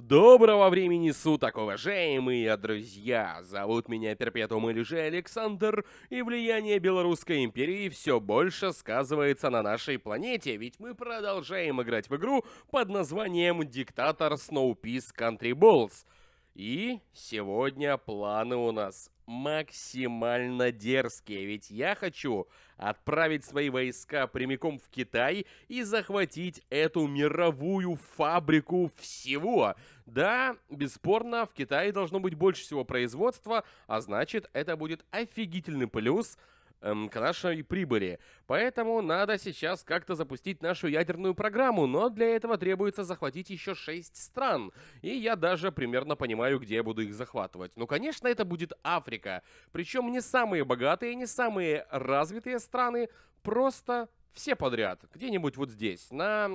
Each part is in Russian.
Доброго времени суток, уважаемые друзья! Зовут меня Перпетум или же Александр, и влияние Белорусской империи все больше сказывается на нашей планете, ведь мы продолжаем играть в игру под названием «Диктатор Snowpeace Кантри Balls». И сегодня планы у нас максимально дерзкие, ведь я хочу отправить свои войска прямиком в Китай и захватить эту мировую фабрику всего. Да, бесспорно, в Китае должно быть больше всего производства, а значит, это будет офигительный плюс – Эм, к нашей прибыли. Поэтому надо сейчас как-то запустить нашу ядерную программу, но для этого требуется захватить еще 6 стран. И я даже примерно понимаю, где я буду их захватывать. Ну, конечно, это будет Африка. Причем не самые богатые, не самые развитые страны, просто все подряд. Где-нибудь вот здесь, на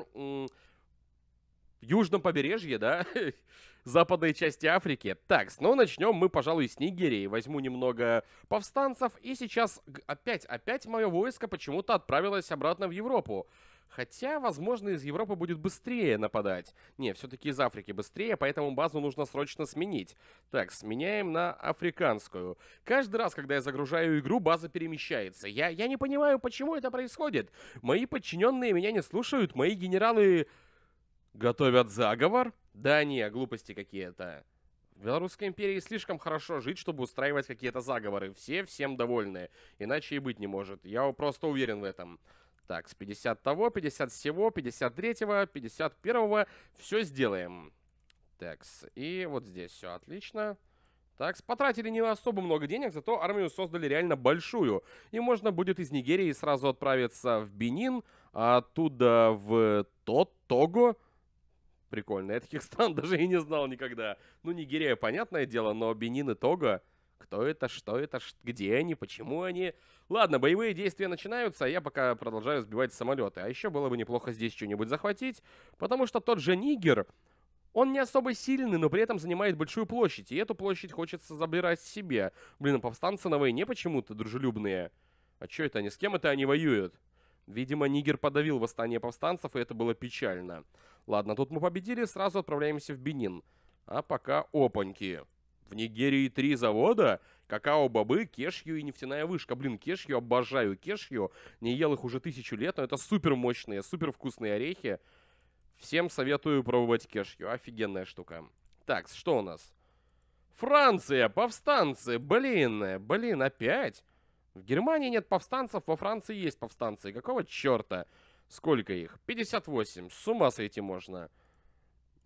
южном побережье, да, западной части Африки. Так, ну начнем мы, пожалуй, с Нигерии. Возьму немного повстанцев, и сейчас опять, опять мое войско почему-то отправилось обратно в Европу. Хотя, возможно, из Европы будет быстрее нападать. Не, все-таки из Африки быстрее, поэтому базу нужно срочно сменить. Так, сменяем на африканскую. Каждый раз, когда я загружаю игру, база перемещается. Я, я не понимаю, почему это происходит. Мои подчиненные меня не слушают, мои генералы... Готовят заговор? Да не, глупости какие-то. В Белорусской империи слишком хорошо жить, чтобы устраивать какие-то заговоры. Все всем довольны. Иначе и быть не может. Я просто уверен в этом. Так, с 50 того, 50 всего, 53-го, 51-го. Все сделаем. Такс. И вот здесь все отлично. Так, Потратили не особо много денег, зато армию создали реально большую. И можно будет из Нигерии сразу отправиться в Бенин, а оттуда в Тот, Того прикольно. Я таких стран даже и не знал никогда. Ну, Нигерия, понятное дело, но Бенин и Того... Кто это, что это, где они, почему они? Ладно, боевые действия начинаются, а я пока продолжаю сбивать самолеты. А еще было бы неплохо здесь что-нибудь захватить, потому что тот же Нигер, он не особо сильный, но при этом занимает большую площадь, и эту площадь хочется забирать себе. Блин, а повстанцы на войне почему-то дружелюбные. А что это они? С кем это они воюют? Видимо, Нигер подавил восстание повстанцев, и это было печально. Ладно, тут мы победили, сразу отправляемся в Бенин. А пока опаньки. В Нигерии три завода? Какао-бобы, кешью и нефтяная вышка. Блин, кешью обожаю, кешью. Не ел их уже тысячу лет, но это супер мощные, супер вкусные орехи. Всем советую пробовать кешью. Офигенная штука. Так, что у нас? Франция, повстанцы, блин, блин, опять? В Германии нет повстанцев, во Франции есть повстанцы. Какого черта? Сколько их? 58. С ума сойти можно.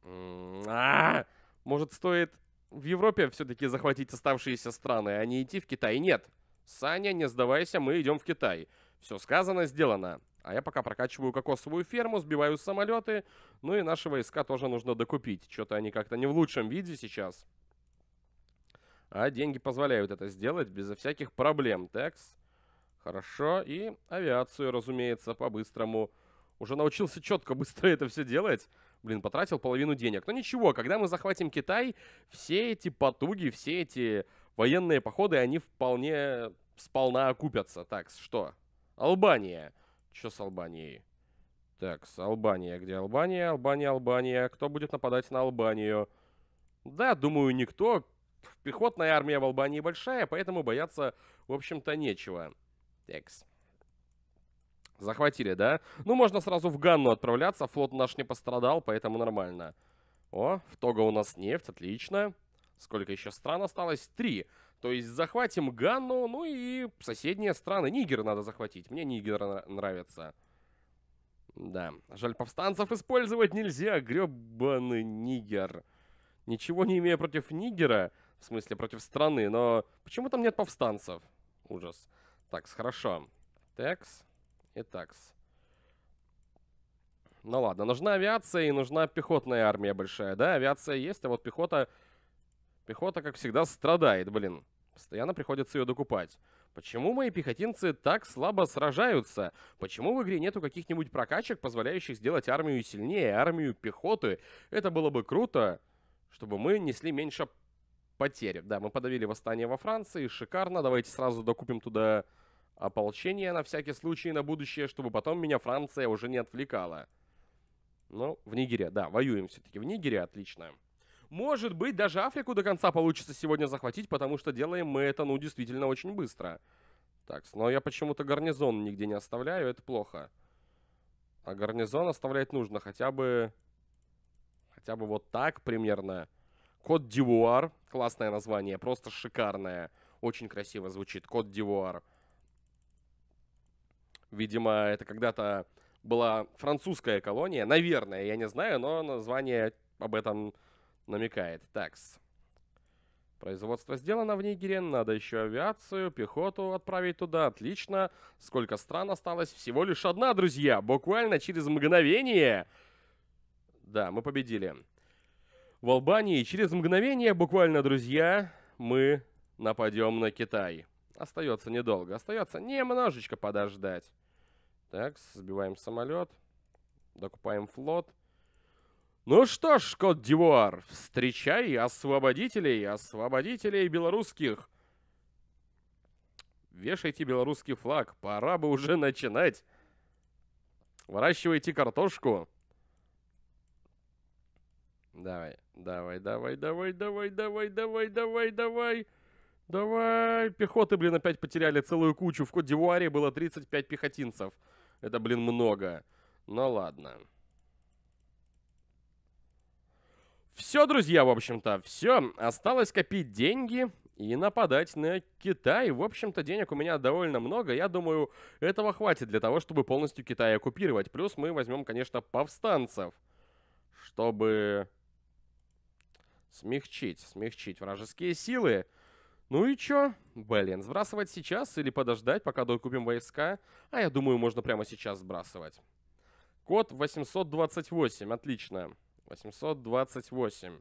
А, может, стоит в Европе все-таки захватить оставшиеся страны, а не идти в Китай? Нет. Саня, не сдавайся, мы идем в Китай. Все сказано, сделано. А я пока прокачиваю кокосовую ферму, сбиваю самолеты. Ну и наши войска тоже нужно докупить. Что-то они как-то не в лучшем виде сейчас. А деньги позволяют это сделать безо всяких проблем. Текс. Хорошо. И авиацию, разумеется, по-быстрому. Уже научился четко быстро это все делать. Блин, потратил половину денег. Но ничего, когда мы захватим Китай, все эти потуги, все эти военные походы, они вполне сполна окупятся. Так, что? Албания. Что с Албанией? Так, с Албания. Где Албания? Албания, Албания. Кто будет нападать на Албанию? Да, думаю, никто. Пехотная армия в Албании большая, поэтому бояться, в общем-то, нечего. X. Захватили, да? Ну, можно сразу в Ганну отправляться. Флот наш не пострадал, поэтому нормально. О, в Того у нас нефть, отлично. Сколько еще стран осталось? Три. То есть захватим Ганну, ну и соседние страны. Нигер надо захватить. Мне Нигер нравится. Да. Жаль, повстанцев использовать нельзя. Гребаный Нигер. Ничего не имея против Нигера, в смысле против страны, но почему там нет повстанцев? Ужас. Так, хорошо. Текс и такс. Ну ладно, нужна авиация и нужна пехотная армия большая, да? Авиация есть, а вот пехота... Пехота, как всегда, страдает, блин. Постоянно приходится ее докупать. Почему мои пехотинцы так слабо сражаются? Почему в игре нету каких-нибудь прокачек, позволяющих сделать армию сильнее, армию пехоты? Это было бы круто, чтобы мы несли меньше потери. Да, мы подавили восстание во Франции, шикарно. Давайте сразу докупим туда ополчение на всякий случай на будущее, чтобы потом меня Франция уже не отвлекала. Ну, в Нигере, да, воюем все-таки в Нигере, отлично. Может быть, даже Африку до конца получится сегодня захватить, потому что делаем мы это, ну, действительно очень быстро. Так, но я почему-то гарнизон нигде не оставляю, это плохо. А гарнизон оставлять нужно хотя бы... Хотя бы вот так примерно... Код Дивуар. Классное название, просто шикарное. Очень красиво звучит. Код Дивуар. Видимо, это когда-то была французская колония. Наверное, я не знаю, но название об этом намекает. Такс. Производство сделано в Нигере, надо еще авиацию, пехоту отправить туда, отлично. Сколько стран осталось? Всего лишь одна, друзья, буквально через мгновение. Да, мы победили в Албании. через мгновение, буквально, друзья, мы нападем на Китай. Остается недолго. Остается немножечко подождать. Так, сбиваем самолет. Докупаем флот. Ну что ж, Кот-Дивуар, встречай освободителей, освободителей белорусских. Вешайте белорусский флаг, пора бы уже начинать. Выращивайте картошку. Давай, давай, давай, давай, давай, давай, давай, давай, давай. Давай. Пехоты, блин, опять потеряли целую кучу. В Кот-Дивуаре было 35 пехотинцев. Это, блин, много. Ну ладно. Все, друзья, в общем-то, все. Осталось копить деньги и нападать на Китай. В общем-то, денег у меня довольно много. Я думаю, этого хватит для того, чтобы полностью Китай оккупировать. Плюс мы возьмем, конечно, повстанцев, чтобы Смягчить, смягчить вражеские силы. Ну и чё? Блин, сбрасывать сейчас или подождать, пока докупим войска? А я думаю, можно прямо сейчас сбрасывать. Код 828, отлично. 828.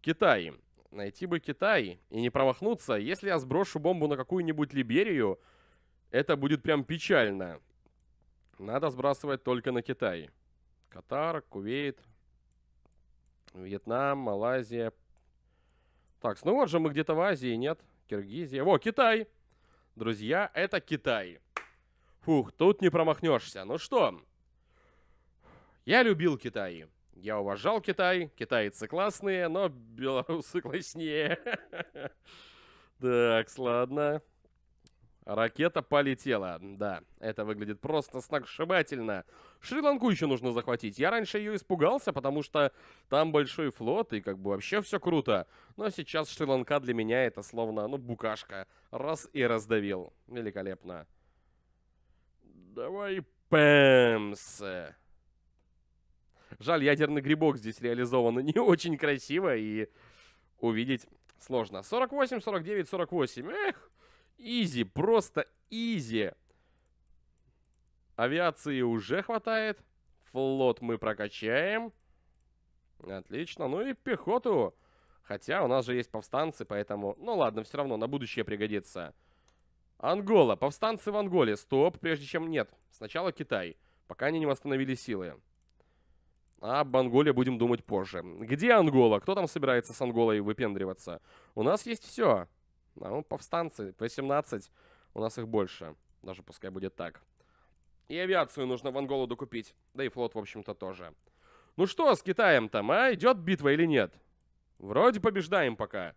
Китай. Найти бы Китай и не промахнуться. Если я сброшу бомбу на какую-нибудь Либерию, это будет прям печально. Надо сбрасывать только на Китай. Катар, Кувейт, Вьетнам, Малайзия. Так, ну вот же мы где-то в Азии, нет? Киргизия. Во, Китай! Друзья, это Китай. Фух, тут не промахнешься. Ну что? Я любил Китай. Я уважал Китай. Китайцы классные, но белорусы класснее. Так, ладно. Ракета полетела. Да, это выглядит просто сногсшибательно. Шри-Ланку еще нужно захватить. Я раньше ее испугался, потому что там большой флот, и как бы вообще все круто. Но сейчас Шри-Ланка для меня это словно, ну, букашка. Раз и раздавил. Великолепно. Давай, пэмс. Жаль, ядерный грибок здесь реализован не очень красиво, и увидеть сложно. 48, 49, 48. Эх! Изи, просто изи. Авиации уже хватает. Флот мы прокачаем. Отлично. Ну и пехоту. Хотя у нас же есть повстанцы, поэтому... Ну ладно, все равно на будущее пригодится. Ангола. Повстанцы в Анголе. Стоп, прежде чем... Нет. Сначала Китай. Пока они не восстановили силы. А об Анголе будем думать позже. Где Ангола? Кто там собирается с Анголой выпендриваться? У нас есть все. А, ну, повстанцы, P-17, у нас их больше. Даже пускай будет так. И авиацию нужно в Анголу докупить. Да и флот, в общем-то, тоже. Ну что с Китаем там, а? Идет битва или нет? Вроде побеждаем пока.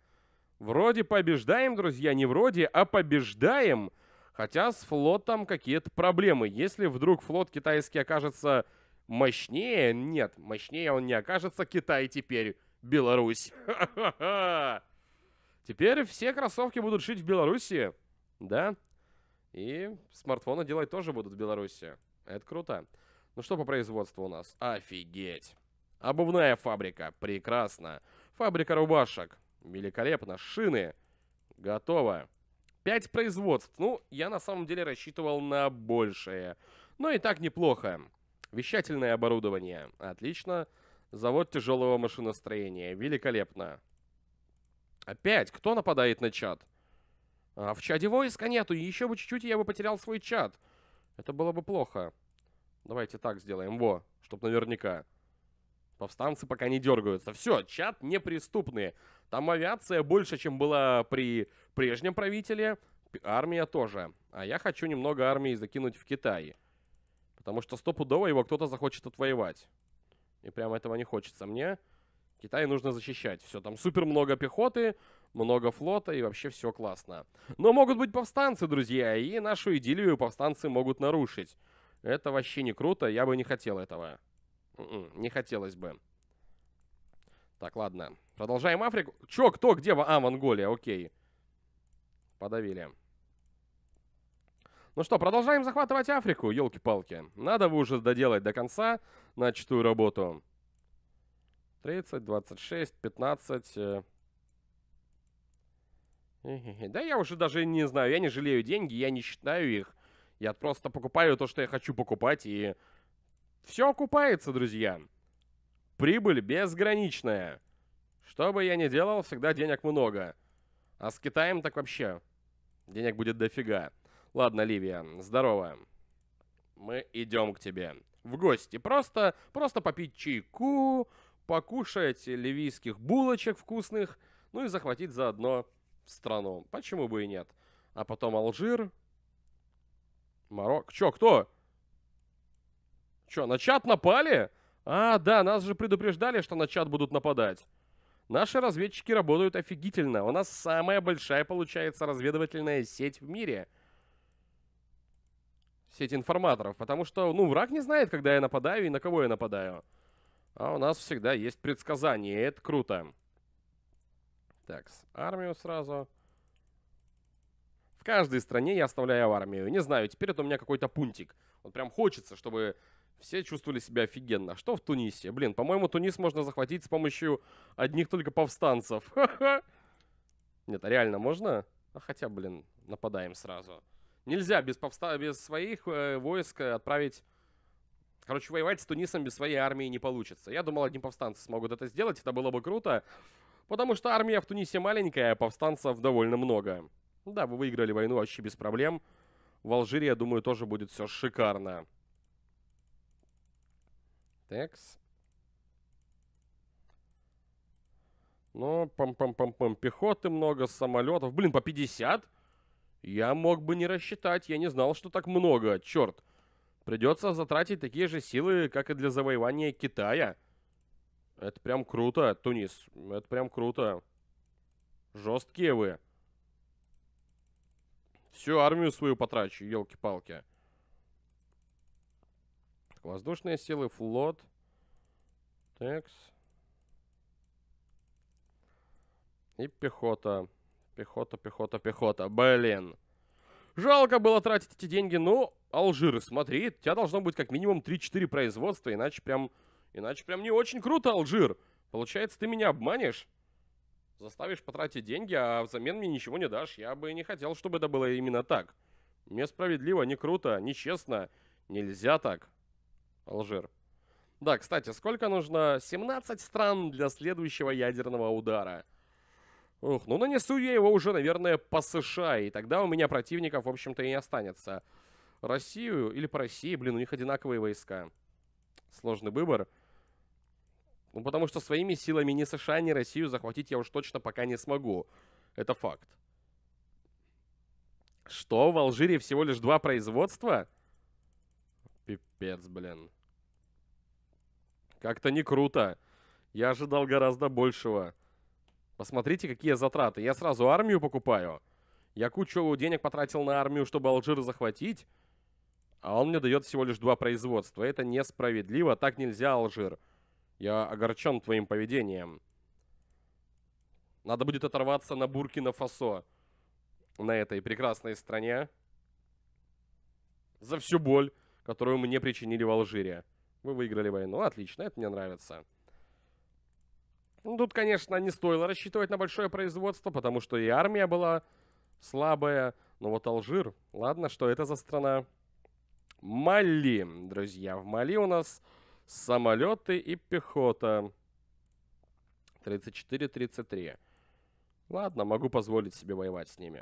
Вроде побеждаем, друзья, не вроде, а побеждаем. Хотя с флотом какие-то проблемы. Если вдруг флот китайский окажется мощнее, нет, мощнее он не окажется, Китай теперь Беларусь. Теперь все кроссовки будут шить в Беларуси, да? И смартфоны делать тоже будут в Беларуси. Это круто. Ну что по производству у нас? Офигеть! Обувная фабрика. Прекрасно. Фабрика рубашек. Великолепно. Шины. Готово. Пять производств. Ну, я на самом деле рассчитывал на большее. Но и так неплохо. Вещательное оборудование. Отлично. Завод тяжелого машиностроения. Великолепно. Опять, кто нападает на чат? А в чаде войска нету, еще бы чуть-чуть, я бы потерял свой чат. Это было бы плохо. Давайте так сделаем, во, чтоб наверняка. Повстанцы пока не дергаются. Все, чат неприступный. Там авиация больше, чем была при прежнем правителе. Армия тоже. А я хочу немного армии закинуть в Китай. Потому что стопудово его кто-то захочет отвоевать. И прямо этого не хочется мне. Китай нужно защищать. Все, там супер много пехоты, много флота и вообще все классно. Но могут быть повстанцы, друзья, и нашу идиллию повстанцы могут нарушить. Это вообще не круто, я бы не хотел этого. М-м, не хотелось бы. Так, ладно. Продолжаем Африку. Чё, кто, где? А, Монголия, окей. Подавили. Ну что, продолжаем захватывать Африку, елки-палки. Надо бы уже доделать до конца начатую работу. 30, 26, 15. Да я уже даже не знаю, я не жалею деньги, я не считаю их. Я просто покупаю то, что я хочу покупать, и все окупается, друзья. Прибыль безграничная. Что бы я ни делал, всегда денег много. А с Китаем так вообще. Денег будет дофига. Ладно, Ливия, здорово. Мы идем к тебе. В гости. Просто, просто попить чайку, покушать ливийских булочек вкусных, ну и захватить заодно страну. Почему бы и нет? А потом Алжир, Марок. Чё, кто? Чё, на чат напали? А, да, нас же предупреждали, что на чат будут нападать. Наши разведчики работают офигительно. У нас самая большая, получается, разведывательная сеть в мире. Сеть информаторов. Потому что, ну, враг не знает, когда я нападаю и на кого я нападаю. А у нас всегда есть предсказание, и это круто. Так, армию сразу. В каждой стране я оставляю армию. Не знаю, теперь это у меня какой-то пунктик. Вот прям хочется, чтобы все чувствовали себя офигенно. Что в Тунисе? Блин, по-моему, Тунис можно захватить с помощью одних только повстанцев. Нет, а реально можно? А хотя, блин, нападаем сразу. Нельзя без, повста... без своих э, войск отправить Короче, воевать с Тунисом без своей армии не получится. Я думал, одни повстанцы смогут это сделать, это было бы круто. Потому что армия в Тунисе маленькая, а повстанцев довольно много. Да, вы выиграли войну вообще без проблем. В Алжире, я думаю, тоже будет все шикарно. Текс. Ну, пам-пам-пам-пам. Пехоты много, самолетов. Блин, по 50? Я мог бы не рассчитать. Я не знал, что так много. Черт. Придется затратить такие же силы, как и для завоевания Китая. Это прям круто, Тунис. Это прям круто. Жесткие вы. Всю армию свою потрачу, елки-палки. Воздушные силы, флот. Текс. И пехота. Пехота, пехота, пехота. Блин. Жалко было тратить эти деньги, но Алжир, смотри, у тебя должно быть как минимум 3-4 производства, иначе прям, иначе прям не очень круто, Алжир. Получается, ты меня обманешь, заставишь потратить деньги, а взамен мне ничего не дашь. Я бы не хотел, чтобы это было именно так. Несправедливо, не круто, нечестно. Нельзя так. Алжир. Да, кстати, сколько нужно? 17 стран для следующего ядерного удара. Ух, ну нанесу я его уже, наверное, по США, и тогда у меня противников, в общем-то, и не останется. Россию или по России, блин, у них одинаковые войска. Сложный выбор. Ну, потому что своими силами ни США, ни Россию захватить я уж точно пока не смогу. Это факт. Что, в Алжире всего лишь два производства? Пипец, блин. Как-то не круто. Я ожидал гораздо большего. Посмотрите, какие затраты. Я сразу армию покупаю. Я кучу денег потратил на армию, чтобы Алжир захватить. А он мне дает всего лишь два производства. Это несправедливо. Так нельзя, Алжир. Я огорчен твоим поведением. Надо будет оторваться на Буркина-Фасо. На этой прекрасной стране. За всю боль, которую мне причинили в Алжире. Вы выиграли войну. Отлично, это мне нравится. Ну, тут, конечно, не стоило рассчитывать на большое производство, потому что и армия была слабая. Но вот Алжир, ладно, что это за страна? Мали, друзья. В Мали у нас самолеты и пехота. 34-33. Ладно, могу позволить себе воевать с ними.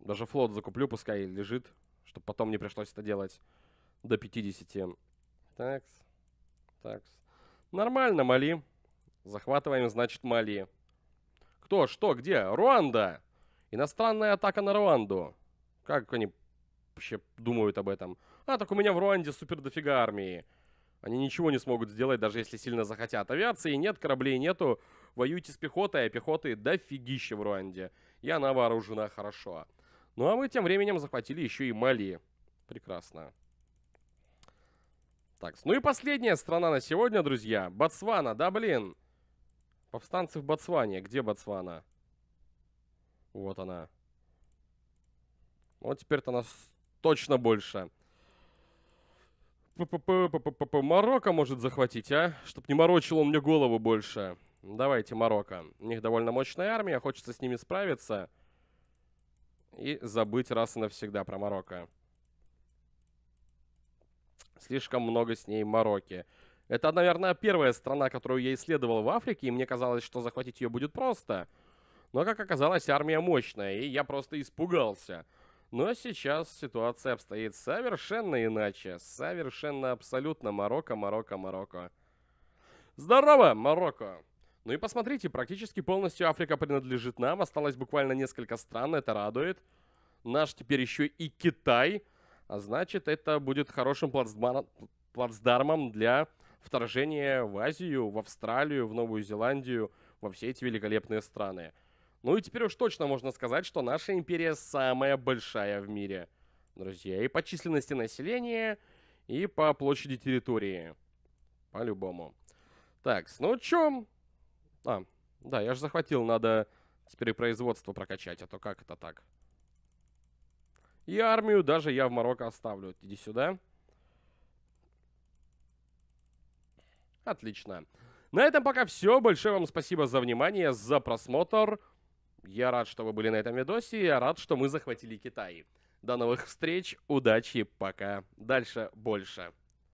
Даже флот закуплю, пускай лежит, чтобы потом не пришлось это делать до 50. Такс. Такс. Нормально, Мали. Захватываем, значит, Мали. Кто, что, где? Руанда! Иностранная атака на Руанду. Как они вообще думают об этом? А, так у меня в Руанде супер дофига армии. Они ничего не смогут сделать, даже если сильно захотят. Авиации нет, кораблей нету. Воюйте с пехотой, а пехоты дофигища в Руанде. И она вооружена хорошо. Ну а мы тем временем захватили еще и Мали. Прекрасно. Так, ну и последняя страна на сегодня, друзья. Ботсвана, да блин. Повстанцы в Ботсване. Где Ботсвана? Вот она. Вот теперь-то нас точно больше. Марокко может захватить, а? Чтоб не морочил он мне голову больше. Давайте, Марокко. У них довольно мощная армия, хочется с ними справиться. И забыть раз и навсегда про Марокко слишком много с ней мороки. Это, наверное, первая страна, которую я исследовал в Африке, и мне казалось, что захватить ее будет просто. Но, как оказалось, армия мощная, и я просто испугался. Но сейчас ситуация обстоит совершенно иначе. Совершенно абсолютно Марокко, Марокко, Марокко. Здорово, Марокко! Ну и посмотрите, практически полностью Африка принадлежит нам. Осталось буквально несколько стран, это радует. Наш теперь еще и Китай. А значит, это будет хорошим плацдармом, для вторжения в Азию, в Австралию, в Новую Зеландию, во все эти великолепные страны. Ну и теперь уж точно можно сказать, что наша империя самая большая в мире. Друзья, и по численности населения, и по площади территории. По-любому. Так, ну чё? А, да, я же захватил, надо теперь производство прокачать, а то как это так? И армию даже я в Марокко оставлю. Иди сюда. Отлично. На этом пока все. Большое вам спасибо за внимание, за просмотр. Я рад, что вы были на этом видосе. Я рад, что мы захватили Китай. До новых встреч. Удачи. Пока. Дальше больше.